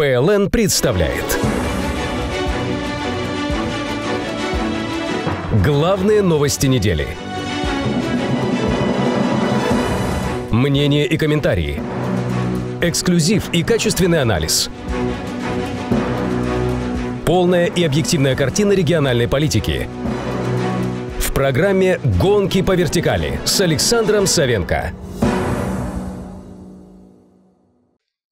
ПЛН представляет. Главные новости недели. Мнения и комментарии. Эксклюзив и качественный анализ. Полная и объективная картина региональной политики. В программе «Гонки по вертикали» с Александром Савенко.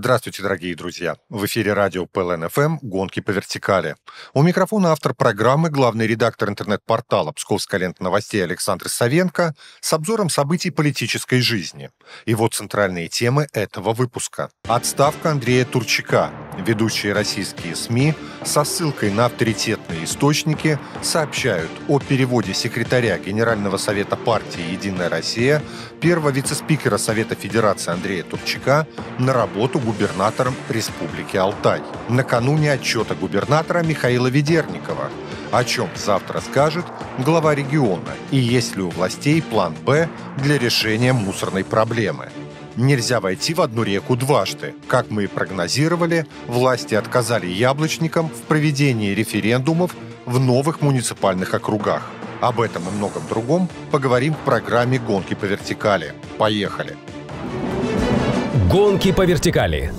Здравствуйте, дорогие друзья! В эфире радио ПЛНФМ «Гонки по вертикали». У микрофона автор программы, главный редактор интернет-портала «Псковская лента новостей» Александр Савенко с обзором событий политической жизни. И вот центральные темы этого выпуска. Отставка Андрея Турчака, Ведущие российские СМИ со ссылкой на авторитетные источники сообщают о переводе секретаря Генерального совета партии «Единая Россия» первого вице-спикера Совета Федерации Андрея Турчака на работу губернатором Республики Алтай. Накануне отчета губернатора Михаила Ведерникова, о чем завтра скажет глава региона и есть ли у властей план «Б» для решения мусорной проблемы – Нельзя войти в одну реку дважды. Как мы и прогнозировали, власти отказали яблочникам в проведении референдумов в новых муниципальных округах. Об этом и многом другом поговорим в программе «Гонки по вертикали». Поехали! «Гонки по вертикали»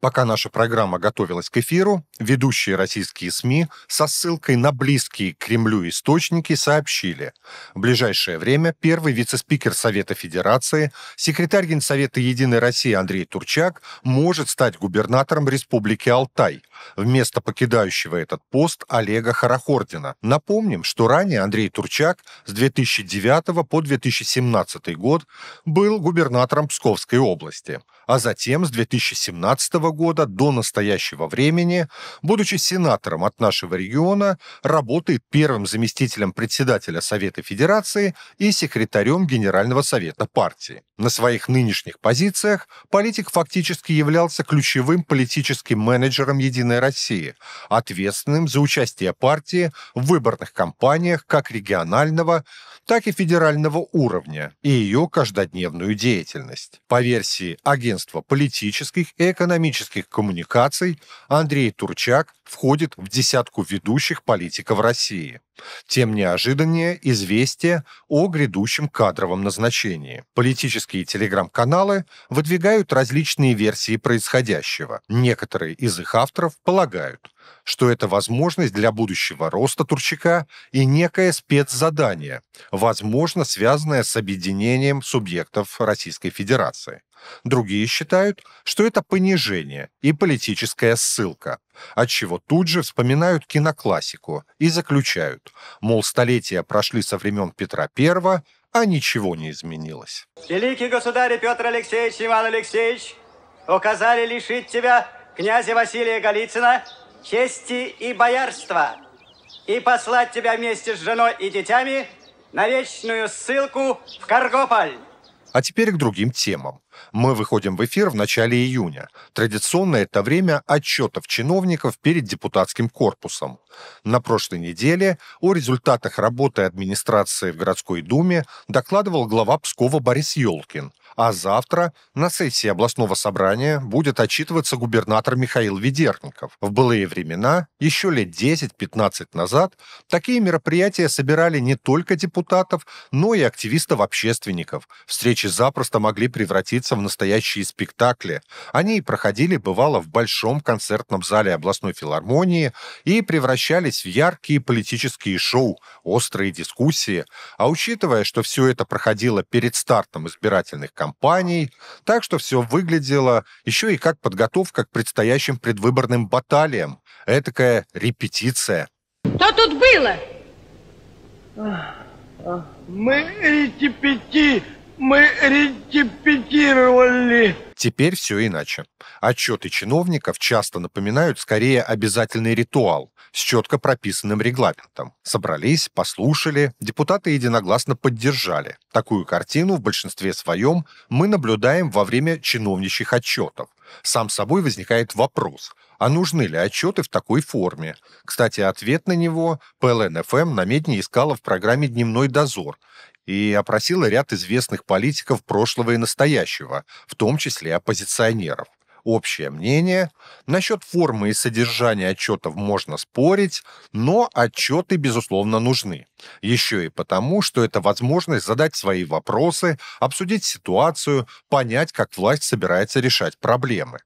Пока наша программа готовилась к эфиру, ведущие российские СМИ со ссылкой на близкие к Кремлю источники сообщили, в ближайшее время первый вице-спикер Совета Федерации, секретарь Генсовета Единой России Андрей Турчак может стать губернатором Республики Алтай вместо покидающего этот пост Олега Харахордина. Напомним, что ранее Андрей Турчак с 2009 по 2017 год был губернатором Псковской области – а затем с 2017 года до настоящего времени, будучи сенатором от нашего региона, работает первым заместителем председателя Совета Федерации и секретарем Генерального Совета партии. На своих нынешних позициях политик фактически являлся ключевым политическим менеджером «Единой России», ответственным за участие партии в выборных кампаниях как регионального, так и федерального уровня и ее каждодневную деятельность. По версии агентства Агентства политических и экономических коммуникаций Андрей Турчак входит в десятку ведущих политиков России. Тем неожиданнее известие о грядущем кадровом назначении. Политические телеграм-каналы выдвигают различные версии происходящего. Некоторые из их авторов полагают – что это возможность для будущего роста Турчака и некое спецзадание, возможно, связанное с объединением субъектов Российской Федерации. Другие считают, что это понижение и политическая ссылка, отчего тут же вспоминают киноклассику и заключают, мол, столетия прошли со времен Петра I, а ничего не изменилось. Великий государь Петр Алексеевич Иван Алексеевич указали лишить тебя князя Василия Голицына чести и боярства и послать тебя вместе с женой и детьми на вечную ссылку в Каргополь. А теперь к другим темам. Мы выходим в эфир в начале июня. Традиционно это время отчетов чиновников перед депутатским корпусом. На прошлой неделе о результатах работы администрации в городской думе докладывал глава Пскова Борис Ёлкин а завтра на сессии областного собрания будет отчитываться губернатор Михаил Ведерников. В былые времена, еще лет 10-15 назад, такие мероприятия собирали не только депутатов, но и активистов-общественников. Встречи запросто могли превратиться в настоящие спектакли. Они и проходили, бывало, в большом концертном зале областной филармонии и превращались в яркие политические шоу, острые дискуссии. А учитывая, что все это проходило перед стартом избирательных компаний, так что все выглядело еще и как подготовка к предстоящим предвыборным баталиям. Этакая репетиция. Что тут было? Мы репетиции мы репетировали. Теперь все иначе. Отчеты чиновников часто напоминают скорее обязательный ритуал с четко прописанным регламентом. Собрались, послушали, депутаты единогласно поддержали. Такую картину в большинстве своем мы наблюдаем во время чиновничьих отчетов. Сам собой возникает вопрос, а нужны ли отчеты в такой форме? Кстати, ответ на него ПЛНФМ намедни искала в программе «Дневной дозор», и опросила ряд известных политиков прошлого и настоящего, в том числе оппозиционеров. Общее мнение насчет формы и содержания отчетов можно спорить, но отчеты, безусловно, нужны. Еще и потому, что это возможность задать свои вопросы, обсудить ситуацию, понять, как власть собирается решать проблемы.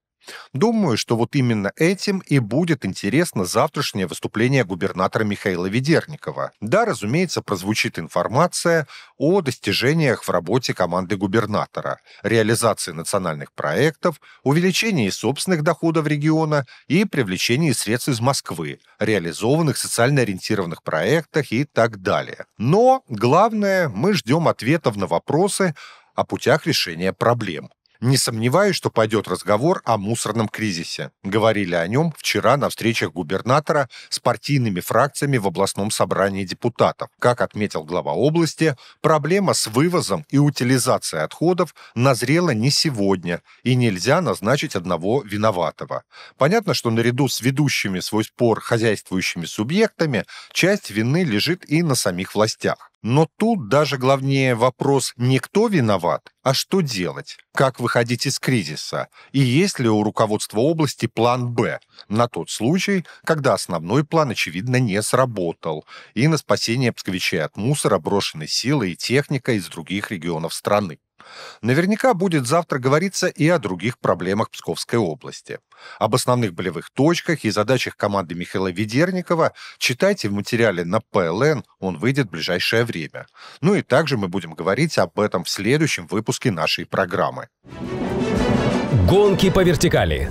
Думаю, что вот именно этим и будет интересно завтрашнее выступление губернатора Михаила Ведерникова. Да, разумеется, прозвучит информация о достижениях в работе команды губернатора, реализации национальных проектов, увеличении собственных доходов региона и привлечении средств из Москвы, реализованных социально ориентированных проектах и так далее. Но главное, мы ждем ответов на вопросы о путях решения проблем. Не сомневаюсь, что пойдет разговор о мусорном кризисе. Говорили о нем вчера на встречах губернатора с партийными фракциями в областном собрании депутатов. Как отметил глава области, проблема с вывозом и утилизацией отходов назрела не сегодня, и нельзя назначить одного виноватого. Понятно, что наряду с ведущими свой спор хозяйствующими субъектами часть вины лежит и на самих властях. Но тут даже главнее вопрос не кто виноват, а что делать, как выходить из кризиса, и есть ли у руководства области план «Б» на тот случай, когда основной план, очевидно, не сработал, и на спасение псковичей от мусора, брошенной силы и техника из других регионов страны. Наверняка будет завтра говориться и о других проблемах Псковской области. Об основных болевых точках и задачах команды Михаила Ведерникова читайте в материале на ПЛН, он выйдет в ближайшее время. Ну и также мы будем говорить об этом в следующем выпуске нашей программы. Гонки по вертикали.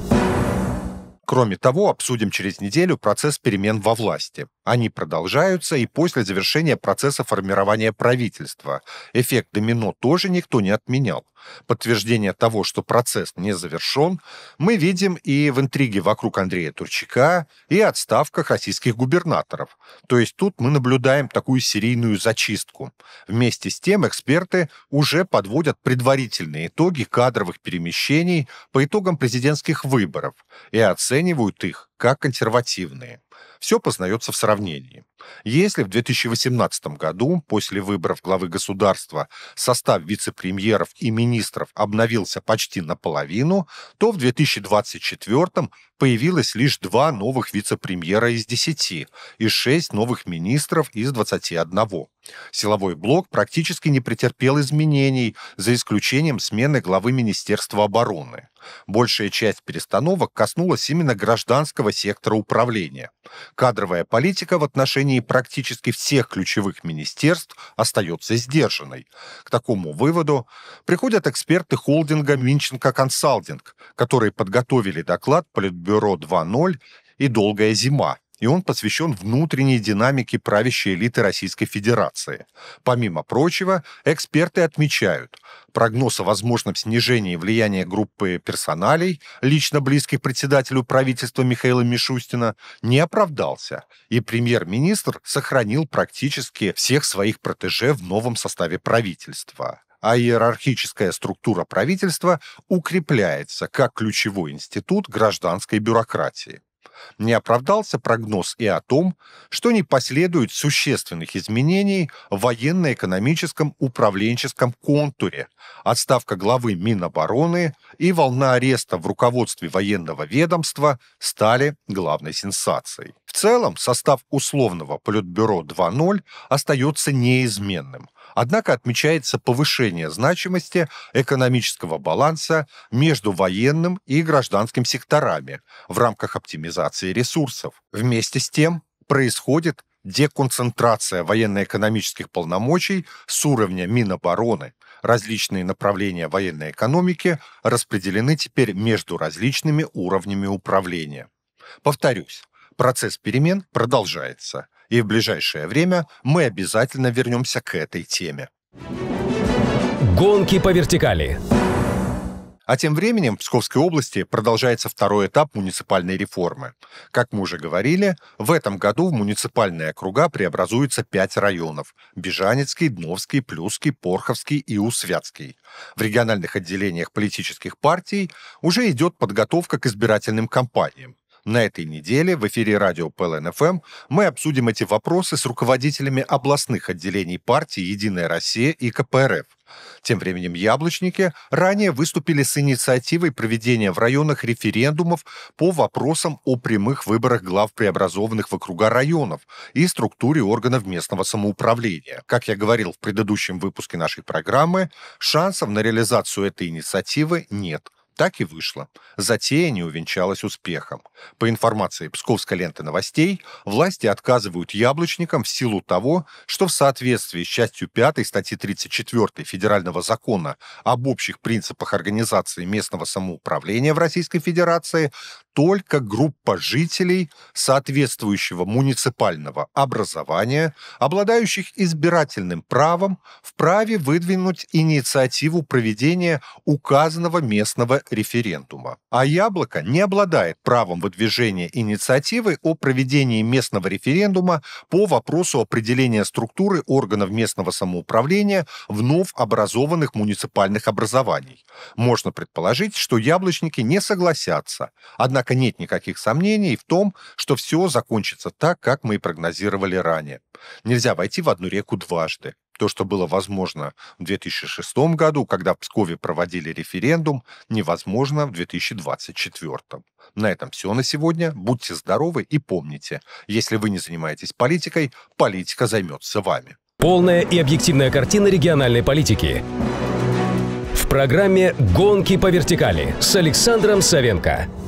Кроме того, обсудим через неделю процесс перемен во власти. Они продолжаются и после завершения процесса формирования правительства. Эффект домино тоже никто не отменял. Подтверждение того, что процесс не завершен, мы видим и в интриге вокруг Андрея Турчака, и отставках российских губернаторов. То есть тут мы наблюдаем такую серийную зачистку. Вместе с тем эксперты уже подводят предварительные итоги кадровых перемещений по итогам президентских выборов и оценивают их как консервативные. Все познается в сравнении. Если в 2018 году после выборов главы государства состав вице-премьеров и министров обновился почти наполовину, то в 2024 появилось лишь два новых вице-премьера из 10 и шесть новых министров из 21. Силовой блок практически не претерпел изменений, за исключением смены главы Министерства обороны. Большая часть перестановок коснулась именно гражданского сектора управления. Кадровая политика в отношении практически всех ключевых министерств остается сдержанной. К такому выводу приходят эксперты холдинга Минченко Консалдинг, которые подготовили доклад Политбюро 2.0 и «Долгая зима», и он посвящен внутренней динамике правящей элиты Российской Федерации. Помимо прочего, эксперты отмечают, прогноз о возможном снижении влияния группы персоналей, лично близких председателю правительства Михаила Мишустина, не оправдался, и премьер-министр сохранил практически всех своих протеже в новом составе правительства а иерархическая структура правительства укрепляется как ключевой институт гражданской бюрократии не оправдался прогноз и о том, что не последует существенных изменений в военно-экономическом управленческом контуре, отставка главы Минобороны и волна ареста в руководстве военного ведомства стали главной сенсацией. В целом состав условного Политбюро 2.0 остается неизменным, однако отмечается повышение значимости экономического баланса между военным и гражданским секторами в рамках оптимизации ресурсов. Вместе с тем происходит деконцентрация военно-экономических полномочий с уровня Минобороны. Различные направления военной экономики распределены теперь между различными уровнями управления. Повторюсь, Процесс перемен продолжается, и в ближайшее время мы обязательно вернемся к этой теме. Гонки по вертикали. А тем временем в Псковской области продолжается второй этап муниципальной реформы. Как мы уже говорили, в этом году в муниципальные округа преобразуются пять районов – Бежанецкий, Дновский, Плюсский, Порховский и Усвятский. В региональных отделениях политических партий уже идет подготовка к избирательным кампаниям. На этой неделе в эфире радио ПЛНФМ эм мы обсудим эти вопросы с руководителями областных отделений партии «Единая Россия» и КПРФ. Тем временем яблочники ранее выступили с инициативой проведения в районах референдумов по вопросам о прямых выборах глав преобразованных в округа районов и структуре органов местного самоуправления. Как я говорил в предыдущем выпуске нашей программы, шансов на реализацию этой инициативы нет – так и вышло. Затея не увенчалась успехом. По информации Псковской ленты новостей, власти отказывают яблочникам в силу того, что в соответствии с частью 5 статьи 34 Федерального закона об общих принципах организации местного самоуправления в Российской Федерации только группа жителей соответствующего муниципального образования, обладающих избирательным правом, вправе выдвинуть инициативу проведения указанного местного референдума. А «Яблоко» не обладает правом выдвижения инициативы о проведении местного референдума по вопросу определения структуры органов местного самоуправления вновь образованных муниципальных образований. Можно предположить, что яблочники не согласятся, однако Однако нет никаких сомнений в том, что все закончится так, как мы и прогнозировали ранее. Нельзя войти в одну реку дважды. То, что было возможно в 2006 году, когда в Пскове проводили референдум, невозможно в 2024. На этом все на сегодня. Будьте здоровы и помните, если вы не занимаетесь политикой, политика займется вами. Полная и объективная картина региональной политики. В программе «Гонки по вертикали» с Александром Савенко.